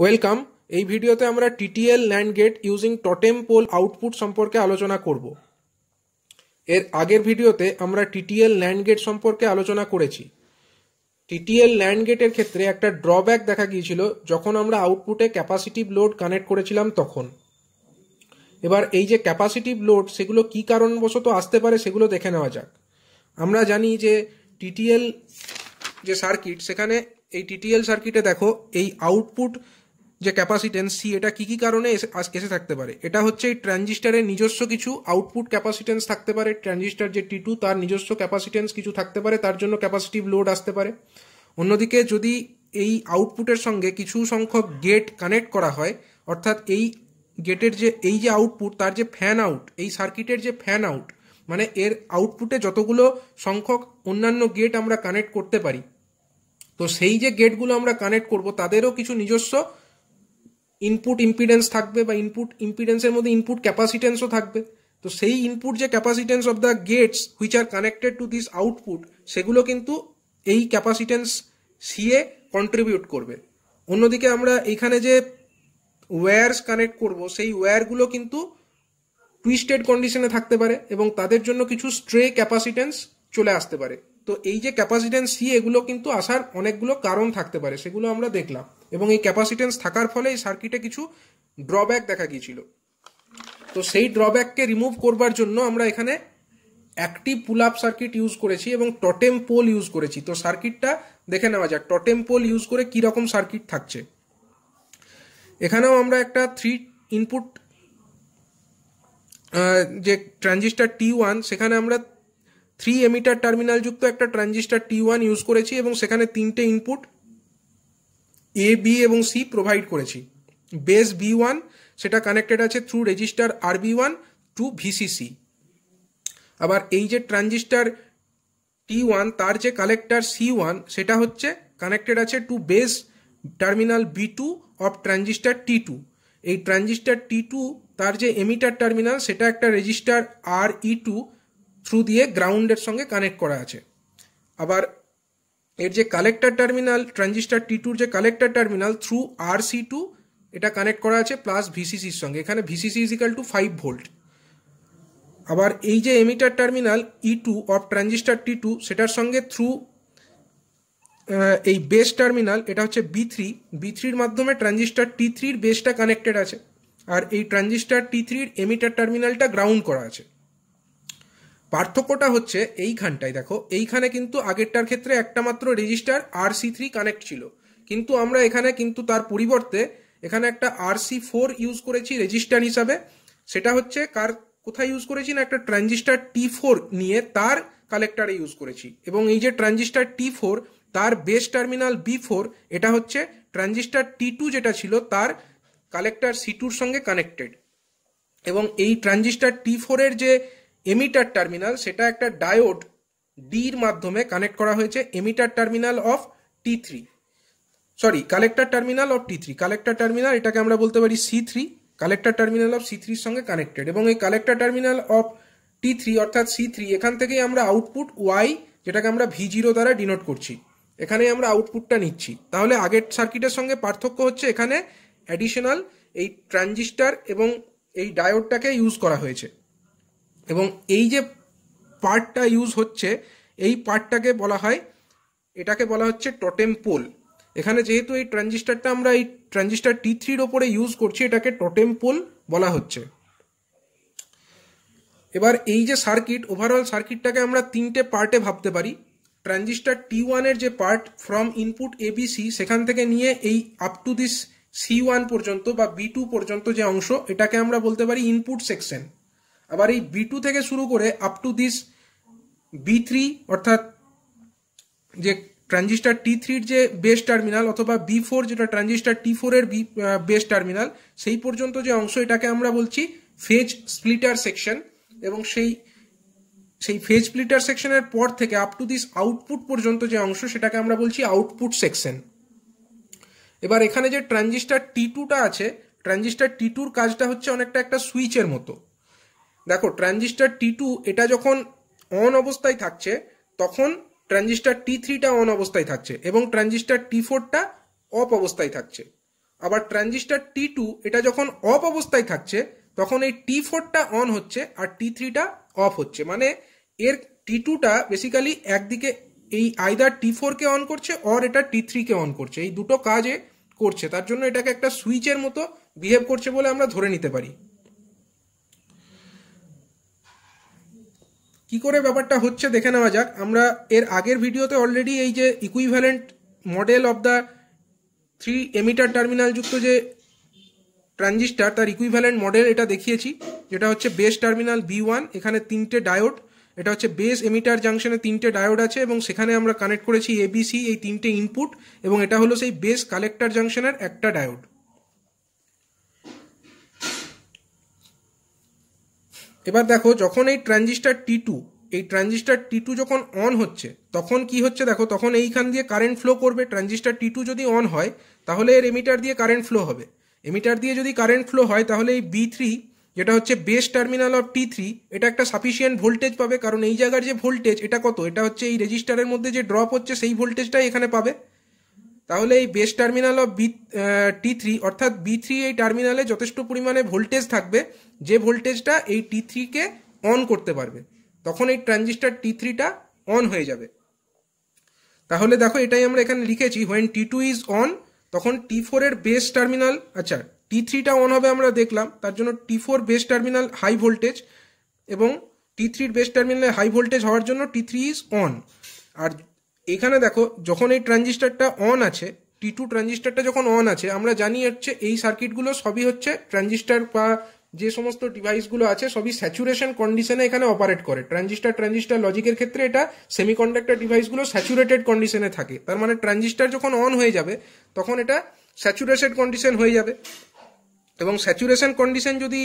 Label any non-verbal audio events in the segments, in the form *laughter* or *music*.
welcome এই ভিডিওতে আমরা TTL NAND gate using totem pole output সম্পর্কে আলোচনা করব এর আগের ভিডিওতে আমরা টিটিএল ল্যান্ড গেট সম্পর্কে আলোচনা করেছি টিটিএল ল্যান্ড গেটের ক্ষেত্রে একটা ড্রব্যাক দেখা গিয়েছিল যখন আমরা আউটপুটে ক্যাপাসিটিভ লোড কানেক্ট করেছিলাম তখন এবার এই যে ক্যাপাসিটিভ লোড সেগুলো কি কারণবশত আসতে পারে সেগুলো দেখে নেওয়া যাক আমরা জানি যে টিটিএল যে সার্কিট সেখানে এই টিটিএল সার্কিটে দেখো এই আউটপুট যে ক্যাপাসিটেন্স সি এটা কি কি কারণে এসে থাকতে পারে এটা হচ্ছে এই ট্রানজিস্টারের নিজস্ব কিছু আউটপুট ক্যাপাসিটেন্স থাকতে পারে ট্রানজিস্টার যে টি টু তার নিজস্ব ক্যাপাসিটেন্স কিছু থাকতে পারে তার জন্য ক্যাপাসিটিভ লোড আসতে পারে অন্যদিকে যদি এই আউটপুটের সঙ্গে কিছু সংখ্যক গেট কানেক্ট করা হয় অর্থাৎ এই গেটের যে এই যে আউটপুট তার যে ফ্যান আউট এই সার্কিটের যে ফ্যান আউট মানে এর আউটপুটে যতগুলো সংখ্যক অন্যান্য গেট আমরা কানেক্ট করতে পারি তো সেই যে গেটগুলো আমরা কানেক্ট করব তাদেরও কিছু নিজস্ব ইনপুট ইম্পিডেন্স থাকবে বা ইনপুট ইম্পিডেন্সের মধ্যে ইনপুট ক্যাপাসিটেন্সও থাকবে তো সেই ইনপুট যে capacitance of the gates which are connected to this output সেগুলো কিন্তু এই ক্যাপাসিটেন্স সিএ কন্ট্রিবিউট করবে অন্যদিকে আমরা এখানে যে ওয়্যারস কানেক্ট করব সেই ওয়্যারগুলো কিন্তু টুইস্টেড কন্ডিশনে থাকতে পারে এবং তাদের জন্য কিছু স্ট্রে ক্যাপাসিটেন্স চলে আসতে পারে তো এই যে ক্যাপাসিটেন্স সি এগুলো কিন্তু আসার অনেকগুলো কারণ থাকতে পারে সেগুলো আমরা দেখলাম এবং এই ক্যাপাসিটেন্স থাকার ফলে এই সার্কিটে কিছু ড্রব্যাক দেখা গিয়েছিল তো সেই ড্রব্যাককে রিমুভ করবার জন্য আমরা এখানে active pull up circuit use করেছি এবং টটেম পোল ইউজ করেছি তো সার্কিটটা দেখে নেওয়া যাক টটেম পোল ইউজ করে কি রকম সার্কিট থাকছে এখানেও আমরা একটা থ্রি ইনপুট যে ট্রানজিস্টার টি ওয়ান সেখানে আমরা থ্রি এমিটার টার্মিনালযুক্ত একটা ট্রানজিস্টার টি ওয়ান ইউজ করেছি এবং সেখানে তিনটে ইনপুট এ বি এবং সি প্রোভাইড করেছি বেস বি ওয়ান সেটা কানেক্টেড আছে through resistor R B one to VCC আবার এই যে ট্রানজিস্টার টি ওয়ান তার যে কালেক্টার সি ওয়ান সেটা হচ্ছে কানেক্টেড আছে to base terminal B two of transistor T two এই ট্রানজিস্টার টি টু তার যে এমিটার টার্মিনাল সেটা একটা resistor R E two through দিয়ে গ্রাউন্ডের সঙ্গে কানেক্ট করা আছে আবার এর যে কালেক্টার টার্মিনাল ট্রানজিস্টার টি টুর যে collector terminal through R C two এটা কানেক্ট করা আছে প্লাস ভিসিসির সঙ্গে এখানে VCC is equal to five volt আবার এই যে emitter terminal E two of transistor T two সেটার সঙ্গে থ্রু এই বেস টার্মিনাল এটা হচ্ছে বি থ্রি বি থ্রির মাধ্যমে ট্রানজিস্টার টি থ্রির বেসটা কানেক্টেড আছে আর এই ট্রানজিস্টার টি থ্রির এমিটার টার্মিনালটা গ্রাউন্ড করা আছে পার্থক্যটা হচ্ছে এইখানটায় দেখো এইখানে কিন্তু আগেরটার ক্ষেত্রে একটা মাত্র resistor R C three connect ছিল কিন্তু আমরা এখানে কিন্তু তার পরিবর্তে এখানে একটা আর সি ফোর ইউজ করেছি রেজিস্টার হিসাবে সেটা হচ্ছে কার কোথায় ইউজ করেছি না একটা ট্রানজিস্টার টি ফোর নিয়ে তার কালেক্টারে ইউজ করেছি এবং এই যে ট্রানজিস্টার টি ফোর তার বেস টার্মিনাল বি ফোর এটা হচ্ছে ট্রানজিস্টার টি টু যেটা ছিল তার কালেক্টার সি টুর সঙ্গে কানেক্টেড এবং এই ট্রানজিস্টার টি ফোরের যে এমিটার টার্মিনাল সেটা একটা ডায়োড ডির মাধ্যমে কানেক্ট করা হয়েছে emitter terminal of T three sorry collector terminal of T three collector terminal এটাকে আমরা বলতে পারি C three collector terminal of C থ্রির সঙ্গে কানেক্টেড এবং এই collector terminal of T three অর্থাৎ সি থ্রি এখান থেকেই আমরা আউটপুট ওয়াই যেটাকে আমরা ভি জিরো দ্বারা ডিনোট করছি এখানে আমরা আউটপুটটা নিচ্ছি তাহলে আগের সার্কিটের সঙ্গে পার্থক্য হচ্ছে এখানে অ্যাডিশনাল এই ট্রানজিস্টার এবং এই ডায়োডটাকে ইউজ করা হয়েছে এবং এই যে পার্টটা ইউজ হচ্ছে এই পার্টটাকে বলা হয় এটাকে বলা হচ্ছে টোটেম পোল এখানে যেহেতু এই ট্রানজিস্টারটা আমরা এই ট্রানজিস্টার টি থ্রির ওপরে ইউজ করছি এটাকে টোটেম পোল বলা হচ্ছে এবার এই যে সার্কিট ওভারঅল সার্কিটটাকে আমরা তিনটে পার্টে ভাবতে পারি ট্রানজিস্টার টি ওয়ানের যে পার্ট ফ্রম ইনপুট এবিসি সেখান থেকে নিয়ে এই up to this C one পর্যন্ত বা বি টু পর্যন্ত যে অংশ এটাকে আমরা বলতে পারি ইনপুট সেকশন আবার এই বি টু থেকে শুরু করে up to this B three অর্থাৎ যে ট্রানজিস্টার টি থ্রির যে বেস টার্মিনাল অথবা বি ফোর যেটা ট্রানজিস্টার টি ফোরের বেস টার্মিনাল সেই পর্যন্ত যে অংশ এটাকে আমরা বলছি ফেজ স্প্লিটার সেকশন এবং সেই সেই ফেজ স্প্লিটার সেকশনের পর থেকে আপ টু দিস আউটপুট পর্যন্ত যে অংশ সেটাকে আমরা বলছি আউটপুট সেকশন এবার এখানে যে ট্রানজিস্টার টি টুটা আছে ট্রানজিস্টার টি টুর কাজটা হচ্ছে অনেকটা একটা সুইচের মতো দেখো ট্রানজিস্টার টি টু এটা যখন অন অবস্থায় থাকছে তখন ট্রানজিস্টার টি থ্রিটা অন অবস্থায় থাকছে এবং ট্রানজিস্টার টি ফোরটা অফ অবস্থায় থাকছে আবার ট্রানজিস্টার টি টু এটা যখন অফ অবস্থায় থাকছে তখন এই টি ফোরটা অন হচ্ছে আর টি থ্রিটা অফ হচ্ছে মানে এর টি টুটা বেসিক্যালি একদিকে এই আইদার টি ফোরকে অন করছে অর এটা টি থ্রিকে অন করছে এই দুটো কাজে করছে তার জন্য এটাকে একটা সুইচের মতো বিহেভ করছে বলে আমরা ধরে নিতে পারি কি করে ব্যাপারটা হচ্ছে দেখে নেওয়া যাক আমরা এর আগের ভিডিওতে অলরেডি এই যে equivalent model of the three emitter টার্মিনালযুক্ত যে ট্রানজিস্টার তার ইকুইভ্যালেন্ট মডেল এটা দেখিয়েছি যেটা হচ্ছে বেস টার্মিনাল বি ওয়ান এখানে তিনটে ডায়োড এটা হচ্ছে বেস এমিটার জাংশনে তিনটে ডায়োড আছে এবং সেখানে আমরা কানেক্ট করেছি এবিসি এই তিনটে ইনপুট এবং এটা হলো সেই বেস কালেক্টার জাংশনের একটা ডায়োড এবার দেখো যখন এই ট্রানজিস্টার টি টু এই ট্রানজিস্টার টি টু যখন অন হচ্ছে তখন কি হচ্ছে দেখো তখন এইখান দিয়ে কারেন্ট ফ্লো করবে ট্রানজিস্টার টি টু যদি অন হয় তাহলে এর এমিটার দিয়ে কারেন্ট ফ্লো হবে এমিটার দিয়ে যদি কারেন্ট ফ্লো হয় তাহলে এই বি থ্রি যেটা হচ্ছে base terminal of T three এটা একটা সাফিসিয়েন্ট ভোল্টেজ পাবে কারণ এই জায়গার যে ভোল্টেজ এটা কত এটা হচ্ছে এই রেজিস্টারের মধ্যে যে ড্রপ হচ্ছে সেই ভোল্টেজটাই এখানে পাবে তাহলে এই base terminal of B T three অর্থাৎ বি থ্রি এই টার্মিনালে যথেষ্ট পরিমাণে ভোল্টেজ থাকবে যে ভোল্টেজটা এই টি থ্রিকে অন করতে পারবে তখন এই ট্রানজিস্টার টি থ্রিটা অন হয়ে যাবে তাহলে দেখো এটাই আমরা এখানে লিখেছি when T two is on তখন টি ফোরের বেস টার্মিনাল আচ্ছা টি থ্রিটা অন হবে আমরা দেখলাম তার জন্য T four base terminal high voltage এবং টি থ্রির বেস টার্মিনালে হাই ভোল্টেজ হওয়ার জন্য টি থ্রি ইজ অন আর এখানে দেখো যখন এই ট্রানজিস্টারটা অন আছে টি টু ট্রানজিস্টারটা যখন অন আছে আমরা জানি হচ্ছে এই সার্কিটগুলো সবই হচ্ছে ট্রানজিস্টার বা যে সমস্ত ডিভাইসগুলো আছে সবই স্যাচুরেশন কন্ডিশনে এখানে অপারেট করে ট্রানজিস্টার ট্রানজিস্টার লজিকের ক্ষেত্রে এটা সেমিকন্ডাক্টর ডিভাইসগুলো স্যাচুরেটেড কন্ডিশনে থাকে তার মানে ট্রানজিস্টার যখন অন হয়ে যাবে তখন এটা স্যাচুরেশেড কন্ডিশন হয়ে যাবে এবং স্যাচুরেশন কন্ডিশন যদি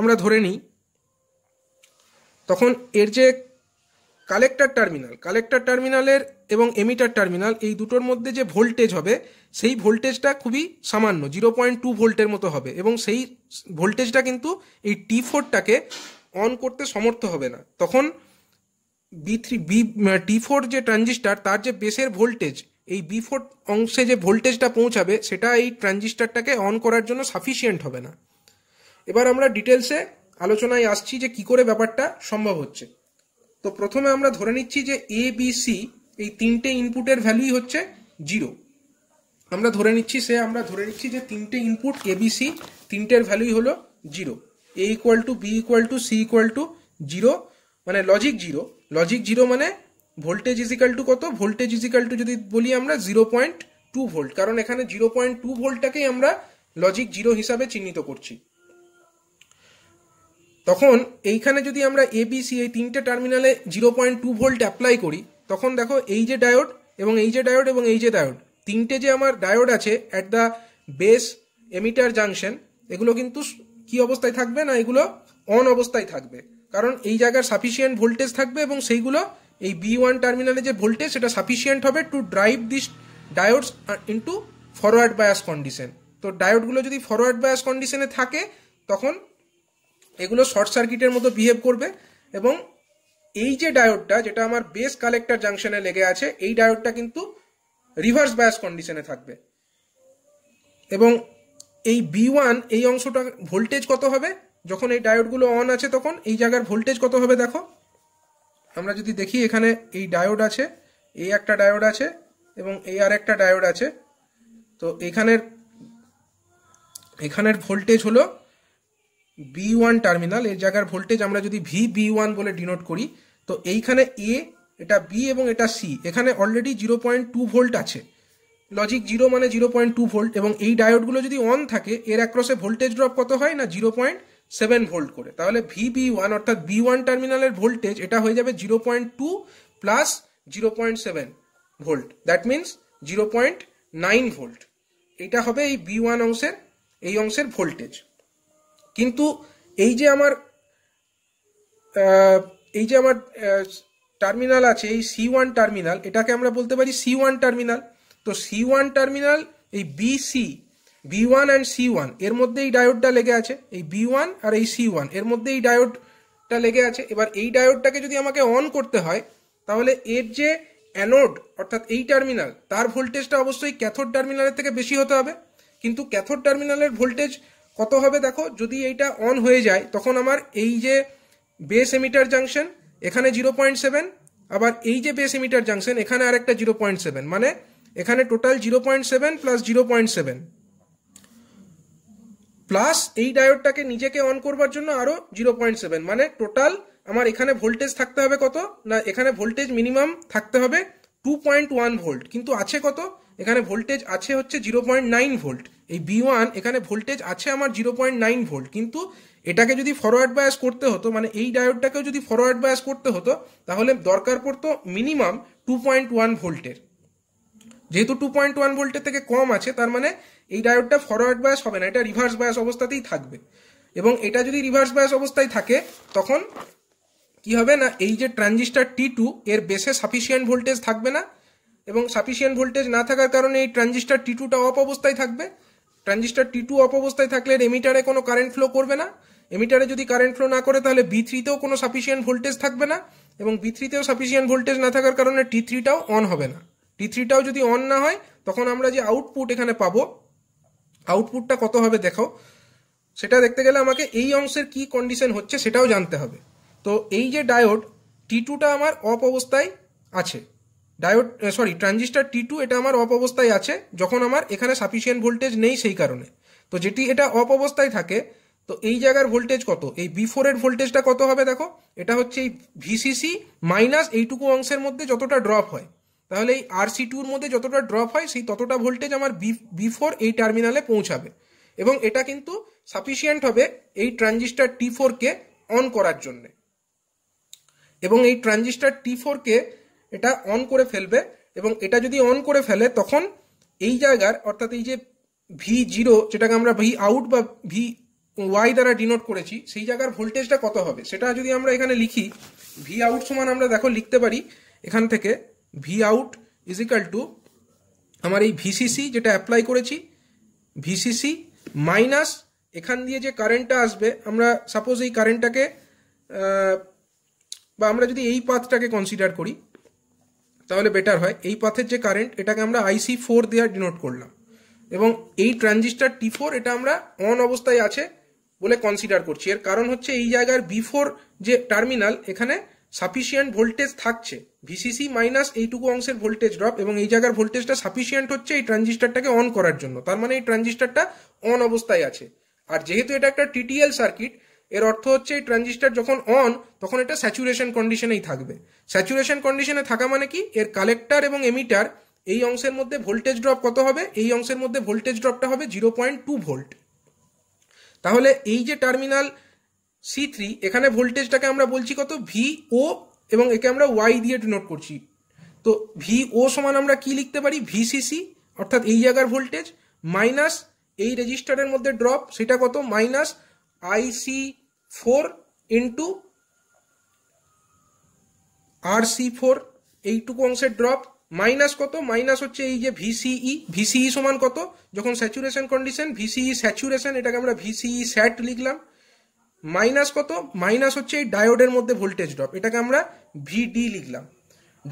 আমরা ধরে নিই তখন এর যে কালেক্টর টার্মিনাল কালেক্টর টার্মিনালের এবং এমিটার টার্মিনাল এই দুটোর মধ্যে যে ভোল্টেজ হবে সেই ভোল্টেজটা খুবই সামান্য জিরো পয়েন্ট টু ভোল্টের মতো হবে এবং সেই ভোল্টেজটা কিন্তু এই টি ফোরটাকে অন করতে সমর্থ হবে না তখন B three B T four যে ট্রানজিস্টার তার যে বেসের ভোল্টেজ এই বি ফোর অংশে যে ভোল্টেজটা পৌঁছাবে সেটা এই ট্রানজিস্টারটাকে অন করার জন্য সাফিসিয়েন্ট হবে না এবার আমরা ডিটেলসে আলোচনায় আসছি যে কি করে ব্যাপারটা সম্ভব হচ্ছে তো প্রথমে আমরা ধরে নিচ্ছি যে এ বি সি এই তিনটে ইনপুটের ভ্যালুই হচ্ছে জিরো আমরা ধরে নিচ্ছি সে আমরা ধরে নিচ্ছি যে তিনটে ইনপুট বি সি তিনটের ভ্যালুই হলো zero A equal to B equal to C equal to zero মানে লজিক জিরো লজিক জিরো মানে ভোল্টেজ ইজিক্যাল টু কত ভোল্টেজ ইজিক্যাল টু যদি বলি আমরা জিরো পয়েন্ট টু ভোল্ট কারণ এখানে জিরো পয়েন্ট টু ভোল্টটাকেই আমরা লজিক জিরো হিসাবে চিহ্নিত করছি তখন এইখানে যদি আমরা এবিসি এই তিনটে টার্মিনালে zero point two volt apply করি তখন দেখো এই যে ডায়োড এবং এই যে ডায়োড এবং এই যে ডায়োড তিনটে যে আমার ডায়োড আছে at the base emitter junction এগুলো কিন্তু কি অবস্থায় থাকবে না এগুলো অন অবস্থায় থাকবে কারণ এই জায়গার সাফিসিয়েন্ট ভোল্টেজ থাকবে এবং সেইগুলো এই বি ওয়ান টার্মিনালে যে ভোল্টেজ সেটা সাফিসিয়েন্ট হবে to drive this diodes into forward bias condition তো ডায়োডগুলো যদি ফরওয়ার্ড বায়াস কন্ডিশনে থাকে তখন এগুলো শর্ট সার্কিটের মতো বিহেভ করবে এবং এই যে ডায়োডটা যেটা আমার বেস কালেক্টর জাংশনে লেগে আছে এই ডায়োডটা কিন্তু রিভার্স বায়াস কন্ডিশনে থাকবে এবং এই বি ওয়ান এই অংশটা ভোল্টেজ কত হবে যখন এই ডায়োডগুলো অন আছে তখন এই জায়গার ভোল্টেজ কত হবে দেখো আমরা যদি দেখি এখানে এই ডায়োড আছে এই একটা ডায়োড আছে এবং এই আর একটা ডায়োড আছে তো এখানের এখানের ভোল্টেজ হলো বি ওয়ান টার্মিনাল এর জায়গার ভোল্টেজ আমরা যদি ভি বি ওয়ান বলে ডিনোট করি তো এইখানে এ এটা বি এবং এটা সি এখানে already zero point two volt আছে লজিক জিরো মানে জিরো পয়েন্ট টু ভোল্ট এবং এই ডায়োডগুলো যদি অন থাকে এর অ্যাক্রসে ভোল্টেজ ড্রপ কত হয় না জিরো পয়েন্ট সেভেন ভোল্ট করে তাহলে ভি বি ওয়ান অর্থাৎ বি ওয়ান টার্মিনালের ভোল্টেজ এটা হয়ে যাবে zero point two plus zero point seven volt that means zero point nine volt এটা হবে এই বি ওয়ান অংশের এই অংশের ভোল্টেজ কিন্তু এই যে আমার এই যে আমার টার্মিনাল আছে এই সি ওয়ান টার্মিনাল এটাকে আমরা বলতে পারি সি ওয়ান টার্মিনাল তো সি ওয়ান টার্মিনাল এই B C B one and C one এর মধ্যে এই ডায়োডটা লেগে আছে এই বি ওয়ান আর এই সি ওয়ান এর মধ্যে এই ডায়োডটা লেগে আছে এবার এই ডায়োডটাকে যদি আমাকে অন করতে হয় তাহলে এর যে অ্যানোড অর্থাৎ এই টার্মিনাল তার ভোল্টেজটা অবশ্যই ক্যাথোড টার্মিনালের থেকে বেশি হতে হবে কিন্তু ক্যাথোড টার্মিনালের ভোল্টেজ কত হবে দেখো যদি এইটা অন হয়ে যায় তখন আমার এই যে বেস এমিটার জাংশন এখানে জিরো পয়েন্ট সেভেন আবার এই যে বেস এমিটার জাংশন এখানে আরেকটা জিরো পয়েন্ট সেভেন মানে এখানে total zero point seven plus zero point seven plus এই ডায়োডটাকে নিজেকে অন করবার জন্য আরও জিরো পয়েন্ট সেভেন মানে টোটাল আমার এখানে ভোল্টেজ থাকতে হবে কত না এখানে ভোল্টেজ মিনিমাম থাকতে হবে টু পয়েন্ট ওয়ান ভোল্ট কিন্তু আছে কত এখানে ভোল্টেজ আছে হচ্ছে জিরো পয়েন্ট নাইন ভোল্ট এই বি ওয়ান এখানে ভোল্টেজ আছে আমার জিরো পয়েন্ট নাইন ভোল্ট কিন্তু এটাকে যদি ফরওয়ার্ড বায়াস করতে হতো মানে এই ডায়োডটাকেও যদি ফরওয়ার্ড বায়াস করতে হতো তাহলে দরকার পড়তো মিনিমাম টু পয়েন্ট ওয়ান ভোল্টের যেহেতু টু পয়েন্ট ওয়ান ভোল্টের থেকে কম আছে তার মানে এই ডায়োডটা ফরওয়ার্ড বায়াস হবে না এটা রিভার্স বায়াস অবস্থাতেই থাকবে এবং এটা যদি রিভার্স বায়াস অবস্থায় থাকে তখন কি হবে না এই যে ট্রানজিস্টার টি টু এর বেশে সাফিসিয়েন্ট ভোল্টেজ থাকবে না এবং সাফিসিয়েন্ট ভোল্টেজ না থাকার কারণে এই ট্রানজিস্টার টি টুটা অপ অবস্থায় থাকবে ট্রানজিস্টার টি টু অপ অবস্থায় থাকলে এমিটারে কোনো কারেন্ট ফ্লো করবে না এমিটারে যদি কারেন্ট ফ্লো না করে তাহলে বি থ্রিতেও কোনো সাফিসিয়েন্ট ভোল্টেজ থাকবে না এবং বি থ্রিতেও সাফিসিয়েন্ট ভোল্টেজ না থাকার কারণে টি থ্রিটাও অন হবে না টি থ্রিটাও যদি অন না হয় তখন আমরা যে আউটপুট এখানে পাবো আউটপুটটা কত হবে দেখো সেটা দেখতে গেলে আমাকে এই অংশের কি কন্ডিশন হচ্ছে সেটাও জানতে হবে তো এই যে ডায়োড টি টুটা আমার অফ অবস্থায় আছে diode sorry transistor T two এটা আমার অপ অবস্থায় আছে যখন আমার এখানে সাফিসিয়েন্ট ভোল্টেজ নেই সেই কারণে তো যেটি এটা অপ অবস্থায় থাকে তো এই জায়গার ভোল্টেজ কত এই বি ফোরের ভোল্টেজটা কত হবে দেখো এটা হচ্ছে এই ভিসিসি মাইনাস এইটুকু অংশের মধ্যে যতটা ড্রপ হয় তাহলে এই আর সি টুর মধ্যে যতটা ড্রপ হয় সেই ততটা ভোল্টেজ আমার বি বি ফোর এই টার্মিনালে পৌঁছাবে এবং এটা কিন্তু সাফিসিয়েন্ট হবে এই ট্রানজিস্টার টি ফোরকে অন করার জন্যে এবং এই ট্রানজিস্টার টি ফোরকে এটা অন করে ফেলবে এবং এটা যদি অন করে ফেলে তখন এই জায়গার অর্থাৎ এই যে ভি জিরো যেটাকে আমরা ভি আউট বা ভি ওয়াই দ্বারা ডিনোট করেছি সেই জায়গার ভোল্টেজটা কত হবে সেটা যদি আমরা এখানে লিখি ভি আউট সমান আমরা দেখো লিখতে পারি এখান থেকে ভি আউট ইজিক্যাল টু আমার এই ভিসিসি যেটা অ্যাপ্লাই করেছি ভিসিসি মাইনাস এখান দিয়ে যে কারেন্টটা আসবে আমরা সাপোজ এই কারেন্টটাকে বা আমরা যদি এই পাথটাকে কনসিডার করি তাহলে বেটার হয় এই পাথের যে কারেন্ট এটাকে আমরা আইসি ফোর দেওয়ার ডিনোট করলাম এবং এই ট্রানজিস্টার টি ফোর এটা আমরা অন অবস্থায় আছে বলে কনসিডার করছি এর কারণ হচ্ছে এই জায়গার বি ফোর যে টার্মিনাল এখানে সাফিসিয়েন্ট ভোল্টেজ থাকছে ভিসিসি মাইনাস এইটুকু অংশের ভোল্টেজ ড্রপ এবং এই জায়গার ভোল্টেজটা সাফিসিয়েন্ট হচ্ছে এই ট্রানজিস্টারটাকে অন করার জন্য তার মানে এই ট্রানজিস্টারটা অন অবস্থায় আছে আর যেহেতু এটা একটা টিটিএল সার্কিট এর অর্থ হচ্ছে এই ট্রানজিস্টার যখন অন তখন এটা স্যাচুরেশন কন্ডিশনেই থাকবে স্যাচুরেশন কন্ডিশনে থাকা মানে কি এর কালেক্টার এবং এমিটার এই অংশের মধ্যে ভোল্টেজ ড্রপ কত হবে এই অংশের মধ্যে ভোল্টেজ ড্রপটা হবে জিরো পয়েন্ট টু ভোল্ট তাহলে এই যে টার্মিনাল সি থ্রি এখানে ভোল্টেজটাকে আমরা বলছি কত ভি ও এবং একে আমরা ওয়াই দিয়ে ডিনোট করছি তো ভি ও সমান আমরা কি লিখতে পারি ভিসিসি অর্থাৎ এই জায়গার ভোল্টেজ মাইনাস এই রেজিস্টারের মধ্যে ড্রপ সেটা কত minus IC four into R C four এইটুকু অংশের ড্রপ মাইনাস কত মাইনাস হচ্ছে এই যে ভিসিই ভিসিই সমান কত যখন স্যাচুরেশন কন্ডিশন ভিসিই স্যাচুরেশন এটাকে আমরা ভিসিই স্যাট লিখলাম মাইনাস কত মাইনাস হচ্ছে এই ডায়োডের মধ্যে ভোল্টেজ ড্রপ এটাকে আমরা ভিডি লিখলাম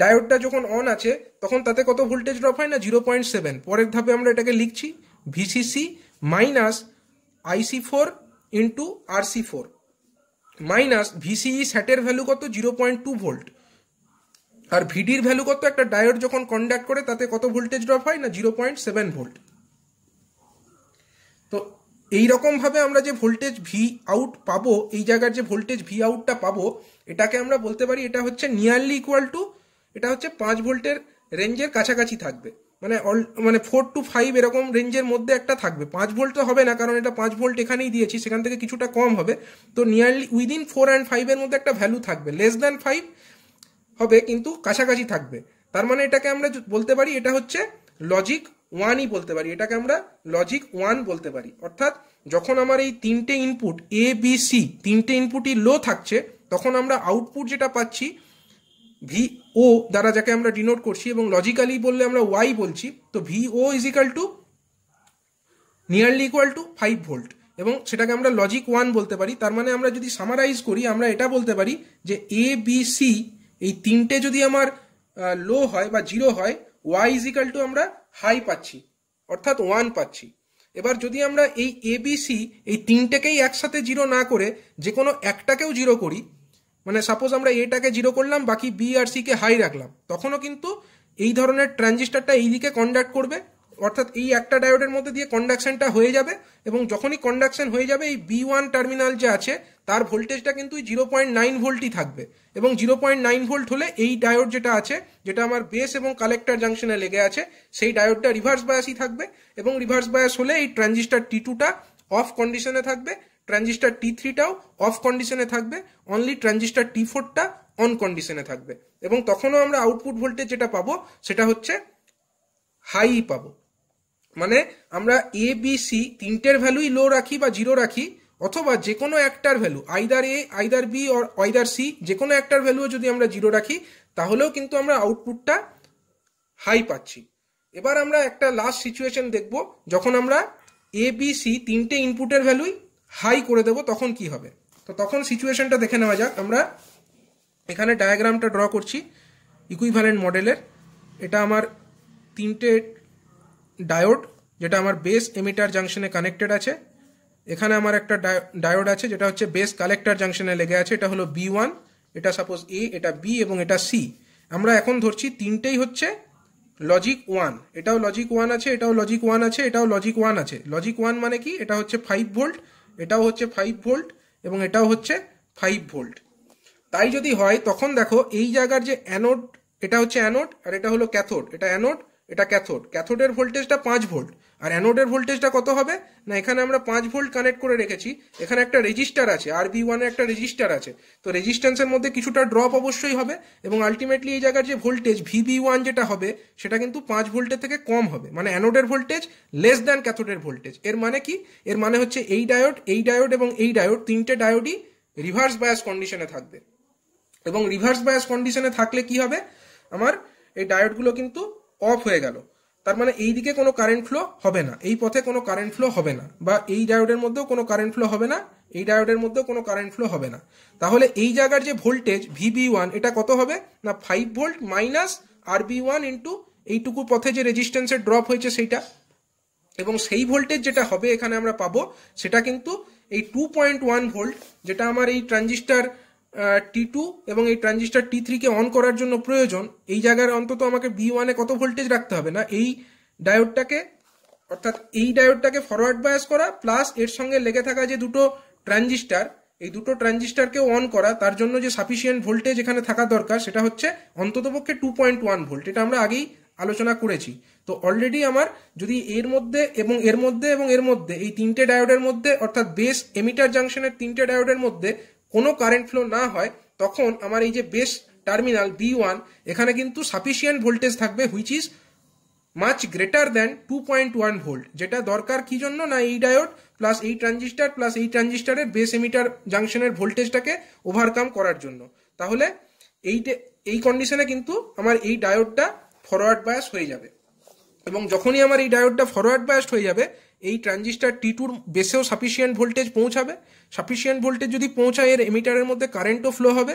ডায়োডটা যখন অন আছে তখন তাতে কত ভোল্টেজ ড্রপ হয় না জিরো পয়েন্ট সেভেন পরের ধাপে আমরা এটাকে লিখছি VCC minus IC four into R C four minus VCE স্যাটের ভ্যালু কত জিরো পয়েন্ট টু ভোল্ট আর ভিডির ভ্যালু কত একটা ডায়োড যখন কন্ডাক্ট করে তাতে কত ভোল্টেজ ড্রপ হয় না জিরো পয়েন্ট সেভেন ভোল্ট তো এইরকমভাবে আমরা যে ভোল্টেজ ভি আউট পাবো এই জায়গার যে ভোল্টেজ ভি আউটটা পাবো এটাকে আমরা বলতে পারি এটা হচ্ছে নিয়ারলি ইকুয়াল টু এটা হচ্ছে পাঁচ ভোল্টের রেঞ্জের কাছাকাছি থাকবে মানে মানে ফোর টু ফাইভ এরকম রেঞ্জের মধ্যে একটা থাকবে পাঁচ ভোল্ট তো হবে না কারণ এটা পাঁচ ভোল্ট এখানেই দিয়েছি সেখান থেকে কিছুটা কম হবে তো নিয়ারলি উইদিন ফোর অ্যান্ড ফাইভের মধ্যে একটা ভ্যালু থাকবে লেস দ্যান ফাইভ হবে কিন্তু কাছাকাছি থাকবে তার মানে এটাকে আমরা বলতে পারি এটা হচ্ছে লজিক ওয়ানই বলতে পারি এটাকে আমরা লজিক ওয়ান বলতে পারি অর্থাৎ যখন আমার এই তিনটে ইনপুট এ বি সি তিনটে ইনপুটই লো থাকছে তখন আমরা আউটপুট যেটা পাচ্ছি ভি ও দ্বারা যাকে আমরা ডিনোট করছি এবং লজিক্যালি বললে আমরা ওয়াই বলছি তো V O is equal to nearly equal to five volt এবং সেটাকে আমরা লজিক ওয়ান বলতে পারি তার মানে আমরা যদি সামারাইজ করি আমরা এটা বলতে পারি যে এ বি সি এই তিনটে যদি আমার লো হয় বা জিরো হয় ওয়াই ইজ ইকাল টু আমরা হাই পাচ্ছি অর্থাৎ ওয়ান পাচ্ছি এবার যদি আমরা এই এ বি সি এই তিনটেকেই একসাথে জিরো না করে যে কোনো একটাকেও জিরো করি মানে সাপোজ আমরা এটাকে জিরো করলাম বাকি বি আর সিকে হাই রাখলাম তখনও কিন্তু এই ধরনের ট্রানজিস্টারটা এই দিকে কন্ডাক্ট করবে অর্থাৎ এই একটা ডায়োডের মধ্যে দিয়ে কন্ডাকশনটা হয়ে যাবে এবং যখনই কন্ডাকশন হয়ে যাবে এই বি ওয়ান টার্মিনাল যে আছে তার ভোল্টেজটা কিন্তু জিরো পয়েন্ট নাইন ভোল্টই থাকবে এবং জিরো পয়েন্ট নাইন ভোল্ট হলে এই ডায়োড যেটা আছে যেটা আমার বেস এবং কালেক্টর জাংশনে লেগে আছে সেই ডায়োডটা রিভার্স বায়াসই থাকবে এবং রিভার্স বায়াস হলে এই ট্রানজিস্টার টি টুটা অফ কন্ডিশনে থাকবে ট্রানজিস্টার টি থ্রিটাও অফ কন্ডিশনে থাকবে অনলি ট্রানজিস্টার টি ফোরটা অন কন্ডিশনে থাকবে এবং তখনও আমরা আউটপুট ভোল্টেজ যেটা পাবো সেটা হচ্ছে হাই পাবো মানে আমরা এ বি সি তিনটের ভ্যালুই লো রাখি বা জিরো রাখি অথবা যে কোনো একটার value either A either B or either C যে কোনো একটার ভ্যালুও যদি আমরা জিরো রাখি তাহলেও কিন্তু আমরা আউটপুটটা হাই পাচ্ছি এবার আমরা একটা লাস্ট সিচুয়েশন দেখব যখন আমরা এ বি সি তিনটে ইনপুটের ভ্যালুই হাই করে দেব তখন কি হবে তো তখন সিচুয়েশনটা দেখে নেওয়া যাক আমরা এখানে ডায়াগ্রামটা ড্র করছি ইকুইভ্যালেন্ট মডেলের এটা আমার তিনটে ডায়োড যেটা আমার বেস এমিটার জাংশনে কানেক্টেড আছে এখানে আমার একটা ডায়োড আছে যেটা হচ্ছে বেস কালেক্টার জাংশনে লেগে আছে এটা হলো বি ওয়ান এটা সাপোজ এ এটা বি এবং এটা সি আমরা এখন ধরছি তিনটেই হচ্ছে লজিক ওয়ান এটাও লজিক ওয়ান আছে এটাও লজিক ওয়ান আছে এটাও লজিক ওয়ান আছে লজিক ওয়ান মানে কি এটা হচ্ছে ফাইভ ভোল্ট এটাও হচ্ছে ফাইভ ভোল্ট এবং এটাও হচ্ছে ফাইভ ভোল্ট তাই যদি হয় তখন দেখো এই জায়গার যে অ্যানোড এটা হচ্ছে অ্যানোড আর এটা হলো ক্যাথোড এটা অ্যানোড এটা ক্যাথোড ক্যাথোডের ভোল্টেজটা পাঁচ ভোল্ট আর অ্যানোডের ভোল্টেজটা কত হবে না এখানে আমরা পাঁচ ভোল্ট কানেক্ট করে রেখেছি এখানে একটা রেজিস্টার আছে আর বি ওয়ানে একটা রেজিস্টার আছে তো রেজিস্ট্যান্সের মধ্যে কিছুটা ড্রপ অবশ্যই হবে এবং আলটিমেটলি এই জায়গার যে ভোল্টেজ ভিবি ওয়ান যেটা হবে সেটা কিন্তু পাঁচ ভোল্টের থেকে কম হবে মানে অ্যানোডের ভোল্টেজ লেস দ্যান ক্যাথোডের ভোল্টেজ এর মানে কি এর মানে হচ্ছে এই ডায়োড এই ডায়োড এবং এই ডায়োড তিনটে ডায়োডই রিভার্স বায়াস কন্ডিশনে থাকবে এবং রিভার্স বায়াস কন্ডিশনে থাকলে কি হবে আমার এই ডায়োডগুলো কিন্তু অফ হয়ে গেল তার মানে এই দিকে কোনো কারেন্ট ফ্লো হবে না এই পথে কোনো কারেন্ট ফ্লো হবে না বা এই ডায়োডের মধ্যেও কোনো কারেন্ট ফ্লো হবে না এই ডায়োডের মধ্যেও কোনো কারেন্ট ফ্লো হবে না তাহলে এই জায়গার যে ভোল্টেজ ভিবি ওয়ান এটা কত হবে না five volt minus R B one into এইটুকু পথে যে রেজিস্ট্যান্সের ড্রপ হয়েছে সেইটা এবং সেই ভোল্টেজ যেটা হবে এখানে আমরা পাবো সেটা কিন্তু এই টু পয়েন্ট ওয়ান ভোল্ট যেটা আমার এই ট্রানজিস্টার টি টু এবং এই ট্রানজিস্টার টি থ্রিকে অন করার জন্য প্রয়োজন এই জায়গার অন্তত আমাকে বি ওয়ানে কত ভোল্টেজ রাখতে হবে না এই ডায়োডটাকে অর্থাৎ এই ডায়োডটাকে ফরওয়ার্ড বায়াস করা প্লাস এর সঙ্গে লেগে থাকা যে দুটো ট্রানজিস্টার এই দুটো ট্রানজিস্টারকে অন করা তার জন্য যে সাফিসিয়েন্ট ভোল্টেজ এখানে থাকা দরকার সেটা হচ্ছে অন্ততপক্ষে টু পয়েন্ট ওয়ান ভোল্ট এটা আমরা আগেই আলোচনা করেছি তো অলরেডি আমার যদি এর মধ্যে এবং এর মধ্যে এবং এর মধ্যে এই তিনটে ডায়োডের মধ্যে অর্থাৎ বেস এমিটার জাংশনের তিনটে ডায়োডের মধ্যে কোনো কারেন্ট ফ্লো না হয় তখন আমার এই যে বেস টার্মিনাল বি ওয়ান এখানে কিন্তু সাফিসিয়েন্ট ভোল্টেজ থাকবে which is much greater than two point one volt যেটা দরকার কি জন্য না এই ডায়োড প্লাস এই ট্রানজিস্টার প্লাস এই ট্রানজিস্টারের বেস এমিটার জাংশনের ভোল্টেজটাকে ওভারকাম করার জন্য তাহলে এই এই কন্ডিশনে কিন্তু আমার এই ডায়োডটা ফরওয়ার্ড বায়াস হয়ে যাবে এবং যখনই আমার এই ডায়োডটা ফরওয়ার্ড বায়াস হয়ে যাবে এই ট্রানজিস্টার টি টুর বেসেও সাফিসিয়েন্ট ভোল্টেজ পৌঁছাবে সাফিসিয়েন্ট ভোল্টেজ যদি পৌঁছায় এর এমিটারের মধ্যে কারেন্টও ফ্লো হবে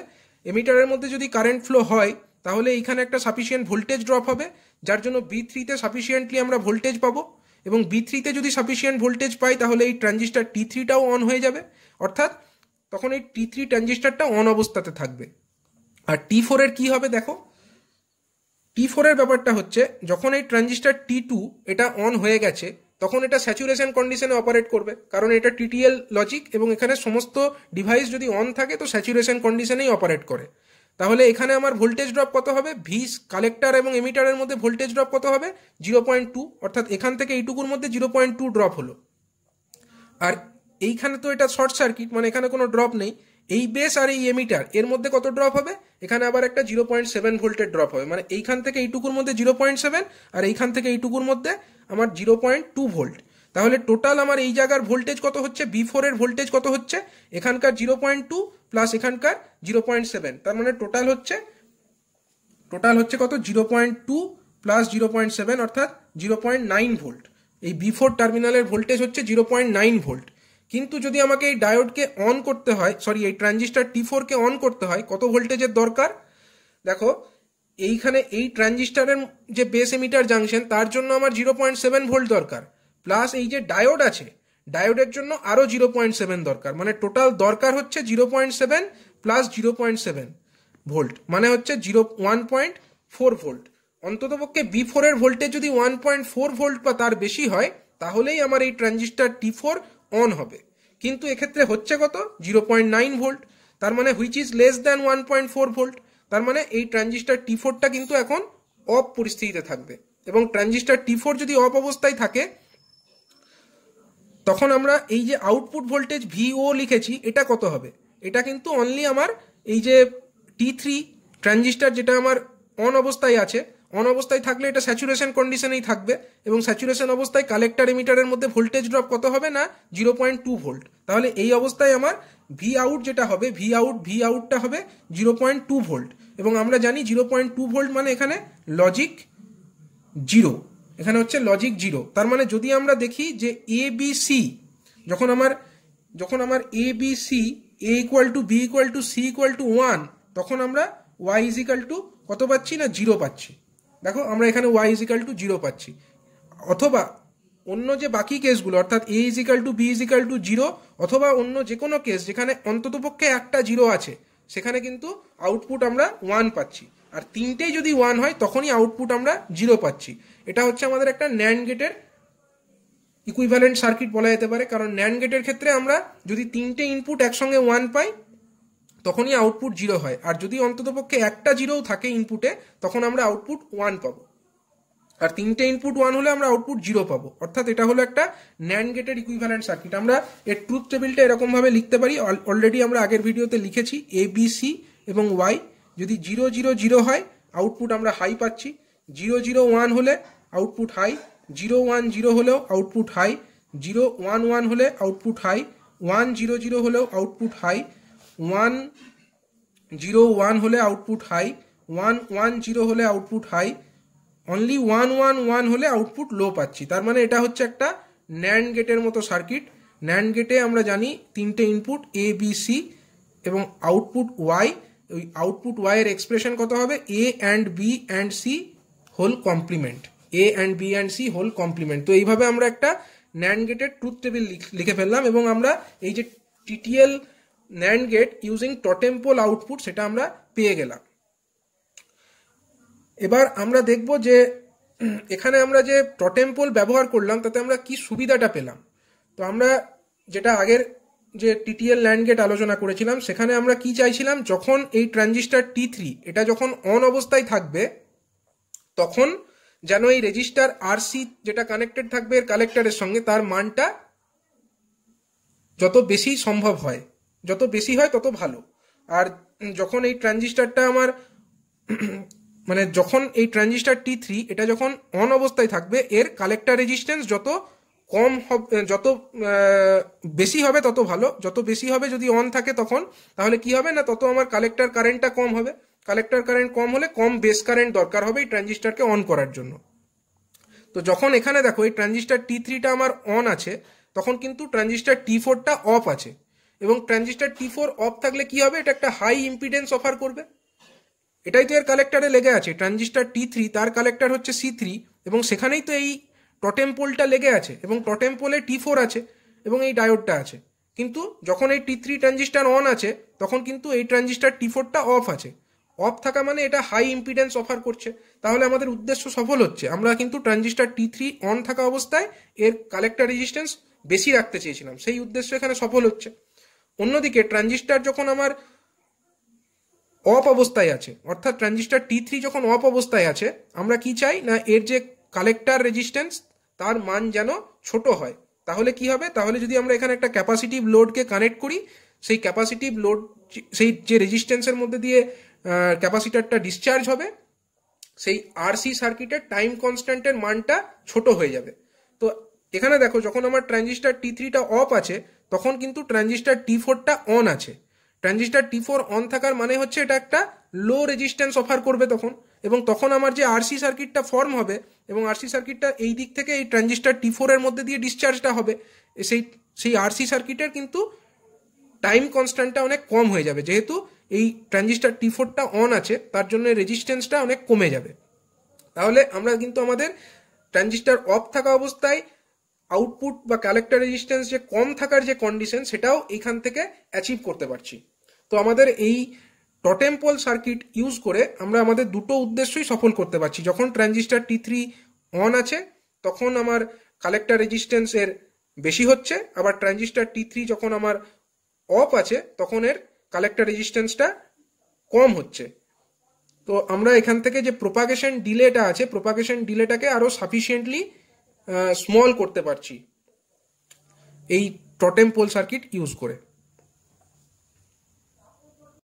এমিটারের মধ্যে যদি কারেন্ট ফ্লো হয় তাহলে এইখানে একটা সাফিসিয়েন্ট ভোল্টেজ ড্রপ হবে যার জন্য বি থ্রিতে সাফিসিয়েন্টলি আমরা ভোল্টেজ পাবো এবং বি থ্রিতে যদি সাফিসিয়েন্ট ভোল্টেজ পাই তাহলে এই ট্রানজিস্টার টি থ্রিটাও অন হয়ে যাবে অর্থাৎ তখন এই টি থ্রি ট্রানজিস্টারটা অন অবস্থাতে থাকবে আর টি ফোরের কী হবে দেখো টি ফোরের ব্যাপারটা হচ্ছে যখন এই ট্রানজিস্টার টি টু এটা অন হয়ে গেছে তখন এটা স্যাচুরেশন কন্ডিশনে অপারেট করবে কারণ এটা টিটিএল লজিক এবং এখানে সমস্ত ডিভাইস যদি অন থাকে তো স্যাচুরেশন কন্ডিশনেই অপারেট করে তাহলে এখানে আমার ভোল্টেজ ড্রপ কত হবে ভিস কালেক্টার এবং এমিটারের মধ্যে ভোল্টেজ ড্রপ কত হবে জিরো পয়েন্ট টু অর্থাৎ এখান থেকে এইটুকুর মধ্যে জিরো পয়েন্ট টু ড্রপ হলো আর এইখানে তো এটা শর্ট সার্কিট মানে এখানে কোনো ড্রপ নেই এই বেস আর এই এমিটার এর মধ্যে কত ড্রপ হবে এখানে আবার একটা জিরো পয়েন্ট সেভেন ভোল্টের ড্রপ হবে মানে এইখান থেকে এইটুকুর মধ্যে জিরো পয়েন্ট সেভেন আর এইখান থেকে এইটুকুর মধ্যে আমার জিরো পয়েন্ট টু ভোল্ট তাহলে টোটাল আমার এই জায়গার ভোল্টেজ কত হচ্ছে বি ফোরের ভোল্টেজ কত হচ্ছে এখানকার জিরো পয়েন্ট টু প্লাস এখানকার জিরো পয়েন্ট সেভেন তার মানে টোটাল হচ্ছে টোটাল হচ্ছে কত zero point two plus zero point seven অর্থাৎ জিরো পয়েন্ট নাইন ভোল্ট এই বি ফোর টার্মিনালের ভোল্টেজ হচ্ছে জিরো পয়েন্ট নাইন ভোল্ট কিন্তু যদি আমাকে এই ডায়োডকে অন করতে হয় সরি এই ট্রানজিস্টার টি ফোরকে অন করতে হয় কত ভোল্টেজের দরকার দেখো এইখানে এই ট্রানজিস্টারের যে বেস এমিটার জাংশন তার জন্য আমার জিরো পয়েন্ট সেভেন ভোল্ট দরকার প্লাস এই যে ডায়োড আছে ডায়োডের জন্য আরও জিরো পয়েন্ট সেভেন দরকার মানে টোটাল দরকার হচ্ছে zero point seven plus zero point seven volt মানে হচ্ছে zero one point four volt অন্ততপক্ষে বি ফোরের ভোল্টেজ যদি ওয়ান পয়েন্ট ফোর ভোল্ট বা তার বেশি হয় তাহলেই আমার এই ট্রানজিস্টার টি ফোর অন হবে কিন্তু এক্ষেত্রে হচ্ছে কত জিরো পয়েন্ট নাইন ভোল্ট তার মানে which is less than one point four volt তার মানে এই ট্রানজিস্টার টি ফোরটা কিন্তু এখন অফ পরিস্থিতিতে থাকবে এবং ট্রানজিস্টার টি ফোর যদি অফ অবস্থায় থাকে তখন আমরা এই যে আউটপুট ভোল্টেজ ভিও লিখেছি এটা কত হবে এটা কিন্তু অনলি আমার এই যে টি থ্রি ট্রানজিস্টার যেটা আমার অন অবস্থায় আছে অন অবস্থায় থাকলে এটা স্যাচুরেশন কন্ডিশনেই থাকবে এবং স্যাচুরেশন অবস্থায় কালেক্টার এমিটারের মধ্যে ভোল্টেজ ড্রপ কত হবে না জিরো পয়েন্ট টু ভোল্ট তাহলে এই অবস্থায় আমার ভি আউট যেটা হবে ভি আউট ভি আউটটা হবে জিরো পয়েন্ট টু ভোল্ট এবং আমরা জানি জিরো পয়েন্ট টু ভোল্ট মানে এখানে লজিক জিরো এখানে হচ্ছে লজিক জিরো তার মানে যদি আমরা দেখি যে এ বি সি যখন আমার যখন আমার A B C A equal to B equal to C equal to one তখন আমরা ওয়াই ইজ টু কত পাচ্ছি না জিরো পাচ্ছি দেখো আমরা এখানে ওয়াই ইজিক্যাল টু জিরো পাচ্ছি অথবা অন্য যে বাকি কেসগুলো অর্থাৎ A equal to B equal to zero অথবা অন্য যে কোনো কেস যেখানে অন্ততপক্ষে একটা জিরো আছে সেখানে কিন্তু আউটপুট আমরা ওয়ান পাচ্ছি আর তিনটেই যদি ওয়ান হয় তখনই আউটপুট আমরা জিরো পাচ্ছি এটা হচ্ছে আমাদের একটা ন্যান্ড গেটের ইকুইভ্যালেন্ট সার্কিট বলা যেতে পারে কারণ ন্যান্ড গেটের ক্ষেত্রে আমরা যদি তিনটে ইনপুট একসঙ্গে ওয়ান পাই তখনই আউটপুট জিরো হয় আর যদি অন্ততপক্ষে একটা জিরোও থাকে ইনপুটে তখন আমরা আউটপুট ওয়ান পাবো আর তিনটে ইনপুট ওয়ান হলে আমরা আউটপুট জিরো পাবো অর্থাৎ এটা হলো একটা ন্যান্ড গেটের ইকুইভ্যালেন্ট সার্কিট আমরা এর ট্রুথ টেবিলটা এরকমভাবে লিখতে পারি অলরেডি আমরা আগের ভিডিওতে লিখেছি এ বি সি এবং ওয়াই যদি জিরো জিরো জিরো হয় আউটপুট আমরা হাই পাচ্ছি জিরো জিরো ওয়ান হলে output high zero one zero হলেও output high zero one one হলে output high one zero zero হলেও output high one zero one হলে output high one one zero হলে output high only one one one হলে output low পাচ্ছি তার মানে এটা হচ্ছে একটা ন্যান্ড গেটের মতো সার্কিট ন্যান্ড গেটে আমরা জানি তিনটে ইনপুট এ বি সি এবং আউটপুট ওয়াই ওই আউটপুট ওয়াইয়ের এক্সপ্রেশন কত হবে A and B and C whole complement A and B and C whole complement তো এইভাবে আমরা একটা ন্যান্ড গেটের ট্রুথ টেবিল লিখে ফেললাম এবং আমরা এই যে TTL NAND gate using totem output সেটা আমরা পেয়ে গেলাম এবার আমরা দেখব যে এখানে আমরা যে টটেম ব্যবহার করলাম তাতে আমরা কি সুবিধাটা পেলাম তো আমরা যেটা আগের যে টিটিএল ল্যান্ড গেট আলোচনা করেছিলাম সেখানে আমরা কি চাইছিলাম যখন এই ট্রানজিস্টার টি থ্রি এটা যখন অন অবস্থায় থাকবে তখন যেন এই রেজিস্টার আর সি যেটা কানেক্টেড থাকবে এর কালেক্টারের সঙ্গে তার মানটা যত বেশি সম্ভব হয় যত বেশি হয় তত ভালো আর যখন এই ট্রানজিস্টারটা আমার *clears throat* মানে যখন এই ট্রানজিস্টার টি থ্রি এটা যখন অন অবস্থায় থাকবে এর কালেক্টার রেজিস্ট্যান্স যত কম হবে যত বেশি হবে তত ভালো যত বেশি হবে যদি অন থাকে তখন তাহলে কি হবে না তত আমার কালেক্টার কারেন্টটা কম হবে কালেক্টার কারেন্ট কম হলে কম বেস কারেন্ট দরকার হবে এই ট্রানজিস্টারকে অন করার জন্য তো যখন এখানে দেখো এই ট্রানজিস্টার টি থ্রিটা আমার অন আছে তখন কিন্তু ট্রানজিস্টার টি ফোরটা অফ আছে এবং ট্রানজিস্টার টি ফোর অফ থাকলে কি হবে এটা একটা হাই ইম্পিডেন্স অফার করবে এটাই তো এর কালেক্টারে লেগে আছে ট্রানজিস্টার টি থ্রি তার কালেক্টার হচ্ছে সি থ্রি এবং সেখানেই তো এই টটেম পোলটা লেগে আছে এবং টটেম পোলে টি ফোর আছে এবং এই ডায়োডটা আছে কিন্তু যখন এই টি থ্রি ট্রানজিস্টার অন আছে তখন কিন্তু এই ট্রানজিস্টার টি ফোরটা অফ আছে অফ থাকা মানে এটা হাই ইম্পিডেন্স অফার করছে তাহলে আমাদের উদ্দেশ্য সফল হচ্ছে আমরা কিন্তু ট্রানজিস্টার টি থ্রি অন থাকা অবস্থায় এর কালেক্টার রেজিস্ট্যান্স বেশি রাখতে চেয়েছিলাম সেই উদ্দেশ্য এখানে সফল হচ্ছে অন্যদিকে ট্রানজিস্টার যখন আমার অপ অবস্থায় আছে অর্থাৎ ট্রানজিস্টার টি থ্রি যখন অপ অবস্থায় আছে আমরা কি চাই না এর যে কালেক্টার রেজিস্ট্যান্স তার মান যেন ছোট হয় তাহলে কি হবে তাহলে যদি আমরা এখানে একটা ক্যাপাসিটিভ লোডকে কানেক্ট করি সেই ক্যাপাসিটিভ লোড সেই যে রেজিস্ট্যান্সের মধ্যে দিয়ে ক্যাপাসিটারটা ডিসচার্জ হবে সেই আরসি সার্কিটের টাইম কনস্ট্যান্টের মানটা ছোট হয়ে যাবে তো এখানে দেখো যখন আমার ট্রানজিস্টার টি থ্রিটা অফ আছে তখন কিন্তু ট্রানজিস্টার টি ফোরটা অন আছে ট্রানজিস্টার টি ফোর অন থাকার মানে হচ্ছে এটা একটা লো রেজিস্ট্যান্স অফার করবে তখন এবং তখন আমার যে আরসি সার্কিটটা ফর্ম হবে এবং আরসি সার্কিটটা এই দিক থেকে এই ট্রানজিস্টার টি ফোরের মধ্যে দিয়ে ডিসচার্জটা হবে সেই সেই আরসি সার্কিটের কিন্তু টাইম কনস্ট্যান্টটা অনেক কম হয়ে যাবে যেহেতু এই ট্রানজিস্টার টি ফোরটা অন আছে তার জন্য রেজিস্ট্যান্সটা অনেক কমে যাবে তাহলে আমরা কিন্তু আমাদের ট্রানজিস্টার অফ থাকা অবস্থায় আউটপুট বা কালেক্টর রেজিস্ট্যান্স যে কম থাকার যে কন্ডিশন সেটাও এখান থেকে অ্যাচিভ করতে পারছি তো আমাদের এই টটেম্পল সার্কিট ইউজ করে আমরা আমাদের দুটো উদ্দেশ্যই সফল করতে পারছি যখন ট্রানজিস্টার টি থ্রি অন আছে তখন আমার কালেক্টর রেজিস্ট্যান্স এর বেশি হচ্ছে আবার ট্রানজিস্টার টি থ্রি যখন আমার অফ আছে তখন এর কালেক্টর রেজিস্ট্যান্সটা কম হচ্ছে তো আমরা এখান থেকে যে প্রোপাগেশন ডিলেটা আছে প্রোপাগেশন ডিলেটাকে আরও সাফিসিয়েন্টলি স্মল করতে পারছি এই টটেম পোল সার্কিট ইউজ করে